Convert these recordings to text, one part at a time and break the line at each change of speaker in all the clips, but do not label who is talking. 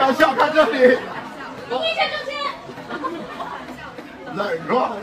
搞笑，看这里。冷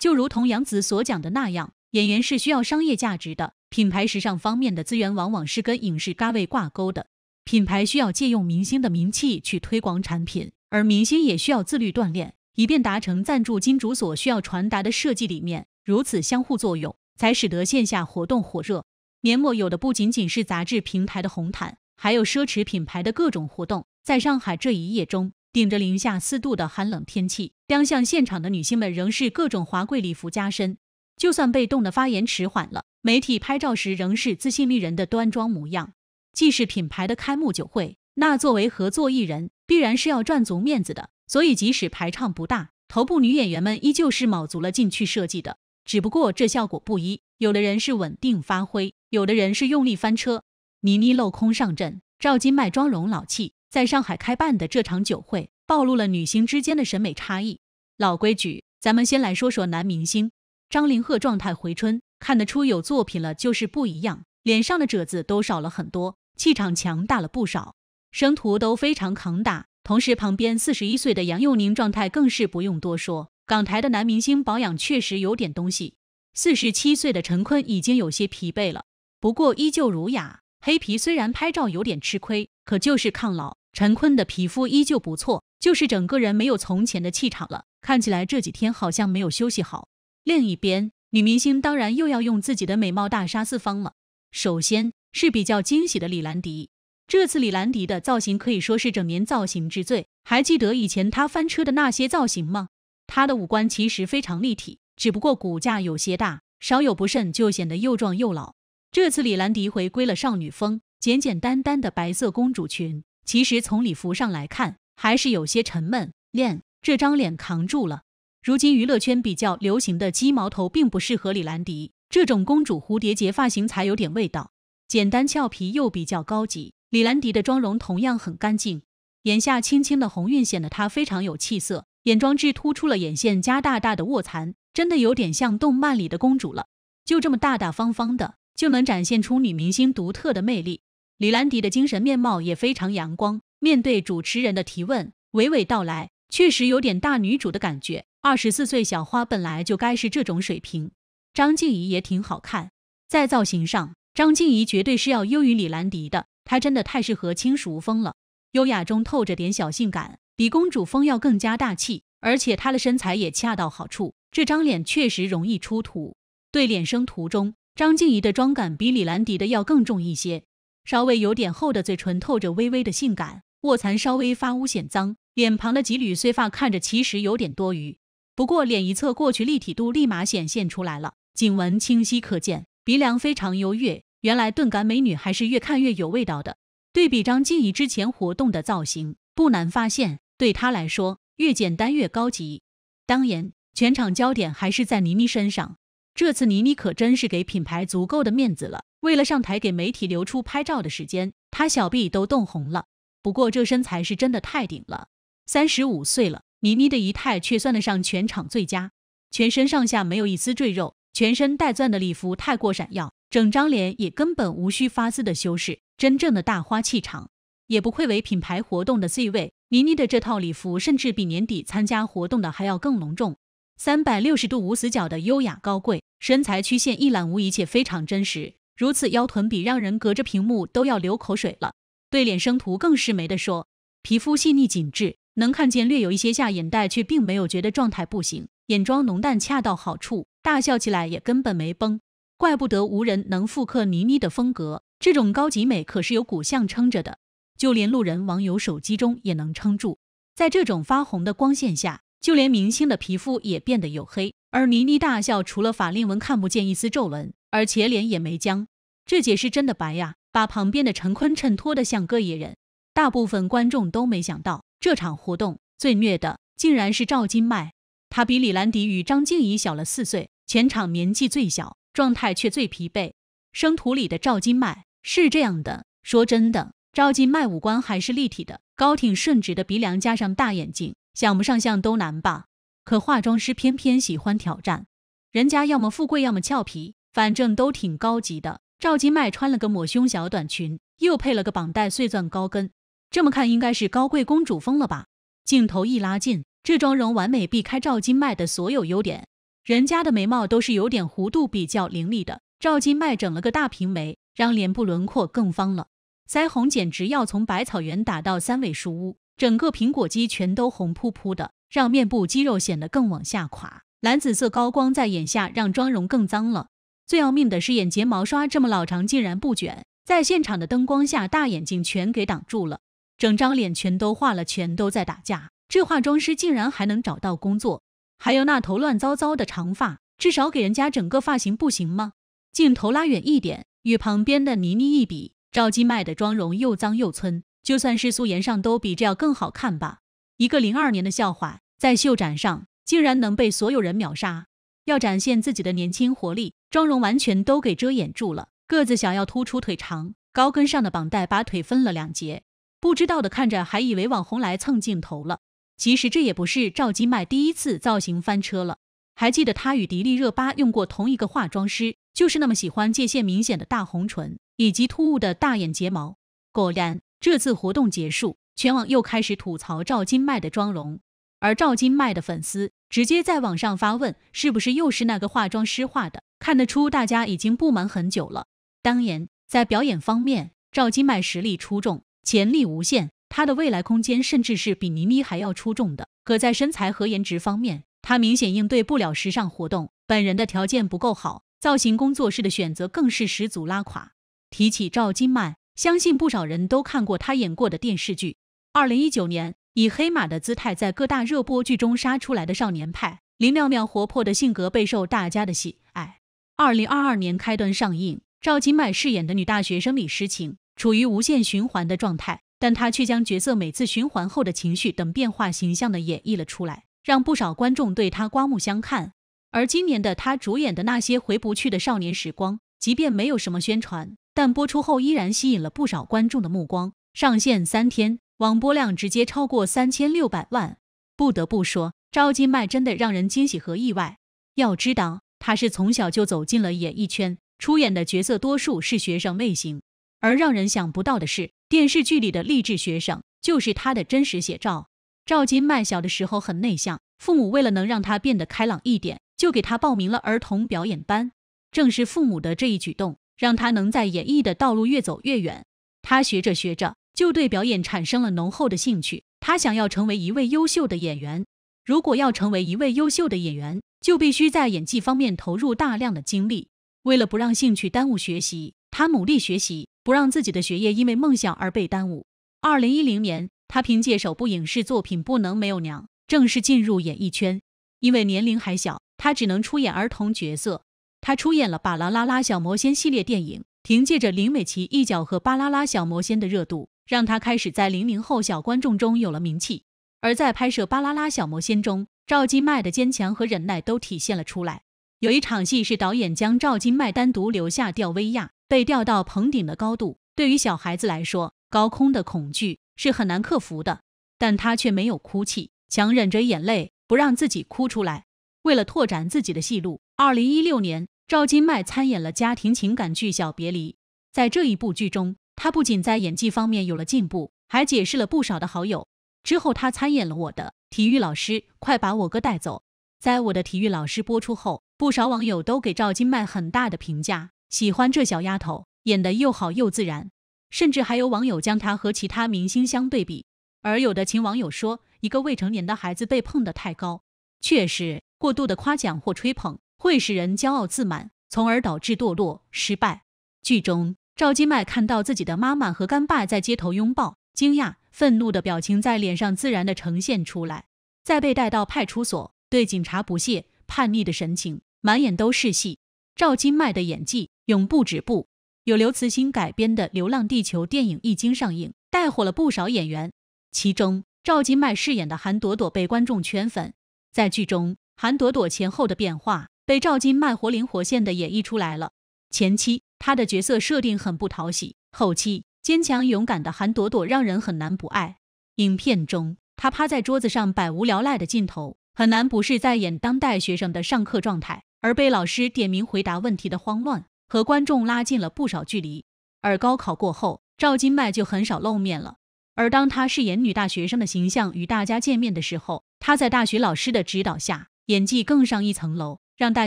就如同杨紫所讲的那样，演员是需要商业价值的，品牌时尚方面的资源往往是跟影视咖位挂钩的。品牌需要借用明星的名气去推广产品，而明星也需要自律锻炼，以便达成赞助金主所需要传达的设计理念。如此相互作用，才使得线下活动火热。年末有的不仅仅是杂志平台的红毯。还有奢侈品牌的各种活动，在上海这一夜中，顶着零下四度的寒冷天气，亮相现场的女星们仍是各种华贵礼服加身。就算被冻得发言迟缓了，媒体拍照时仍是自信丽人的端庄模样。既是品牌的开幕酒会，那作为合作艺人，必然是要赚足面子的。所以即使排场不大，头部女演员们依旧是卯足了劲去设计的。只不过这效果不一，有的人是稳定发挥，有的人是用力翻车。倪妮镂空上阵，赵今麦妆容老气。在上海开办的这场酒会，暴露了女星之间的审美差异。老规矩，咱们先来说说男明星。张凌赫状态回春，看得出有作品了就是不一样，脸上的褶子都少了很多，气场强大了不少，生图都非常扛打。同时，旁边四十一岁的杨佑宁状态更是不用多说，港台的男明星保养确实有点东西。四十七岁的陈坤已经有些疲惫了，不过依旧儒雅。黑皮虽然拍照有点吃亏，可就是抗老。陈坤的皮肤依旧不错，就是整个人没有从前的气场了，看起来这几天好像没有休息好。另一边，女明星当然又要用自己的美貌大杀四方了。首先是比较惊喜的李兰迪，这次李兰迪的造型可以说是整年造型之最。还记得以前她翻车的那些造型吗？她的五官其实非常立体，只不过骨架有些大，稍有不慎就显得又壮又老。这次李兰迪回归了少女风，简简单单的白色公主裙，其实从礼服上来看还是有些沉闷。练这张脸扛住了。如今娱乐圈比较流行的鸡毛头并不适合李兰迪，这种公主蝴蝶结发型才有点味道，简单俏皮又比较高级。李兰迪的妆容同样很干净，眼下轻轻的红晕显得她非常有气色，眼妆痣突出了眼线加大大的卧蚕，真的有点像动漫里的公主了，就这么大大方方的。就能展现出女明星独特的魅力。李兰迪的精神面貌也非常阳光，面对主持人的提问，娓娓道来，确实有点大女主的感觉。二十四岁小花本来就该是这种水平。张静怡也挺好看，在造型上，张静怡绝对是要优于李兰迪的。她真的太适合轻熟风了，优雅中透着点小性感，比公主风要更加大气，而且她的身材也恰到好处。这张脸确实容易出图，对脸生图中。张静怡的妆感比李兰迪的要更重一些，稍微有点厚的嘴唇透着微微的性感，卧蚕稍微发乌显脏，脸旁的几缕碎发看着其实有点多余，不过脸一侧过去立体度立马显现出来了，颈纹清晰可见，鼻梁非常优越。原来钝感美女还是越看越有味道的。对比张静怡之前活动的造型，不难发现，对她来说越简单越高级。当然，全场焦点还是在倪妮身上。这次倪妮可真是给品牌足够的面子了。为了上台给媒体留出拍照的时间，她小臂都冻红了。不过这身材是真的太顶了，三十五岁了，倪妮的仪态却算得上全场最佳，全身上下没有一丝赘肉，全身带钻的礼服太过闪耀，整张脸也根本无需发丝的修饰，真正的大花气场，也不愧为品牌活动的 C 位。倪妮的这套礼服甚至比年底参加活动的还要更隆重，三百六十度无死角的优雅高贵。身材曲线一览无遗，且非常真实。如此腰臀比，让人隔着屏幕都要流口水了。对脸生图更是没得说，皮肤细腻紧致，能看见略有一些下眼袋，却并没有觉得状态不行。眼妆浓淡恰到好处，大笑起来也根本没崩。怪不得无人能复刻倪妮的风格，这种高级美可是有骨相撑着的。就连路人网友手机中也能撑住。在这种发红的光线下，就连明星的皮肤也变得黝黑。而倪妮大笑，除了法令纹看不见一丝皱纹，而且脸也没僵。这姐是真的白呀，把旁边的陈坤衬托的像个野人。大部分观众都没想到，这场活动最虐的竟然是赵金麦。他比李兰迪与张婧仪小了四岁，全场年纪最小，状态却最疲惫。生图里的赵金麦是这样的。说真的，赵金麦五官还是立体的，高挺顺直的鼻梁加上大眼睛，想不上相都难吧。可化妆师偏偏喜欢挑战，人家要么富贵，要么俏皮，反正都挺高级的。赵金麦穿了个抹胸小短裙，又配了个绑带碎钻高跟，这么看应该是高贵公主风了吧？镜头一拉近，这妆容完美避开赵金麦的所有优点。人家的眉毛都是有点弧度，比较凌厉的，赵金麦整了个大平眉，让脸部轮廓更方了。腮红简直要从百草园打到三味书屋，整个苹果肌全都红扑扑的。让面部肌肉显得更往下垮，蓝紫色高光在眼下让妆容更脏了。最要命的是眼睫毛刷这么老长竟然不卷，在现场的灯光下大眼睛全给挡住了，整张脸全都化了全都在打架。这化妆师竟然还能找到工作？还有那头乱糟糟的长发，至少给人家整个发型不行吗？镜头拉远一点，与旁边的妮妮一比，赵今麦的妆容又脏又村，就算是素颜上都比这要更好看吧。一个零二年的笑话，在秀展上竟然能被所有人秒杀。要展现自己的年轻活力，妆容完全都给遮掩住了。个子想要突出腿长，高跟上的绑带把腿分了两截。不知道的看着还以为网红来蹭镜头了。其实这也不是赵今麦第一次造型翻车了。还记得她与迪丽热巴用过同一个化妆师，就是那么喜欢界限明显的大红唇以及突兀的大眼睫毛。果然，这次活动结束。全网又开始吐槽赵金麦的妆容，而赵金麦的粉丝直接在网上发问：“是不是又是那个化妆师画的？”看得出大家已经不满很久了。当然，在表演方面，赵金麦实力出众，潜力无限，她的未来空间甚至是比倪妮还要出众的。可在身材和颜值方面，她明显应对不了时尚活动，本人的条件不够好，造型工作室的选择更是十足拉垮。提起赵金麦，相信不少人都看过她演过的电视剧。二零一九年，以黑马的姿态在各大热播剧中杀出来的《少年派》，林妙妙活泼的性格备受大家的喜爱。二零二二年开端上映，赵今麦饰演的女大学生李诗情，处于无限循环的状态，但她却将角色每次循环后的情绪等变化形象的演绎了出来，让不少观众对她刮目相看。而今年的她主演的那些回不去的少年时光，即便没有什么宣传，但播出后依然吸引了不少观众的目光。上线三天。网播量直接超过三千六百万，不得不说，赵今麦真的让人惊喜和意外。要知道，她是从小就走进了演艺圈，出演的角色多数是学生类型。而让人想不到的是，电视剧里的励志学生就是她的真实写照。赵今麦小的时候很内向，父母为了能让她变得开朗一点，就给她报名了儿童表演班。正是父母的这一举动，让她能在演艺的道路越走越远。他学着学着。就对表演产生了浓厚的兴趣。他想要成为一位优秀的演员。如果要成为一位优秀的演员，就必须在演技方面投入大量的精力。为了不让兴趣耽误学习，他努力学习，不让自己的学业因为梦想而被耽误。二零一零年，他凭借首部影视作品《不能没有娘》正式进入演艺圈。因为年龄还小，他只能出演儿童角色。他出演了《巴啦啦啦小魔仙》系列电影，凭借着林美琪一角和《巴啦啦小魔仙》的热度。让他开始在零零后小观众中有了名气，而在拍摄《巴啦啦小魔仙》中，赵今麦的坚强和忍耐都体现了出来。有一场戏是导演将赵今麦单独留下吊威亚，被吊到棚顶的高度。对于小孩子来说，高空的恐惧是很难克服的，但他却没有哭泣，强忍着眼泪，不让自己哭出来。为了拓展自己的戏路，二零一六年，赵今麦参演了家庭情感剧《小别离》，在这一部剧中。他不仅在演技方面有了进步，还解释了不少的好友。之后，他参演了我的《体育老师》，快把我哥带走。在我的《体育老师》播出后，不少网友都给赵金麦很大的评价，喜欢这小丫头演得又好又自然。甚至还有网友将她和其他明星相对比，而有的秦网友说，一个未成年的孩子被捧得太高，确实过度的夸奖或吹捧会使人骄傲自满，从而导致堕落失败。剧中。赵金麦看到自己的妈妈和干爸在街头拥抱，惊讶、愤怒的表情在脸上自然地呈现出来。再被带到派出所，对警察不屑、叛逆的神情，满眼都是戏。赵金麦的演技永不止步。有刘慈欣改编的《流浪地球》电影一经上映，带火了不少演员，其中赵金麦饰演的韩朵朵被观众圈粉。在剧中，韩朵朵前后的变化被赵金麦活灵活现地演绎出来了。前期。他的角色设定很不讨喜。后期坚强勇敢的韩朵朵让人很难不爱。影片中，他趴在桌子上百无聊赖的镜头，很难不是在演当代学生的上课状态，而被老师点名回答问题的慌乱，和观众拉近了不少距离。而高考过后，赵金麦就很少露面了。而当他饰演女大学生的形象与大家见面的时候，他在大学老师的指导下，演技更上一层楼，让大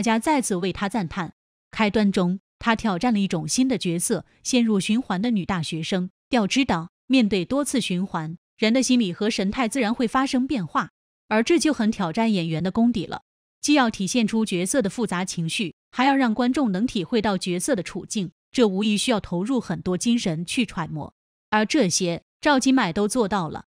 家再次为他赞叹。开端中。她挑战了一种新的角色，陷入循环的女大学生。要知道，面对多次循环，人的心理和神态自然会发生变化，而这就很挑战演员的功底了。既要体现出角色的复杂情绪，还要让观众能体会到角色的处境，这无疑需要投入很多精神去揣摩。而这些，赵今麦都做到了。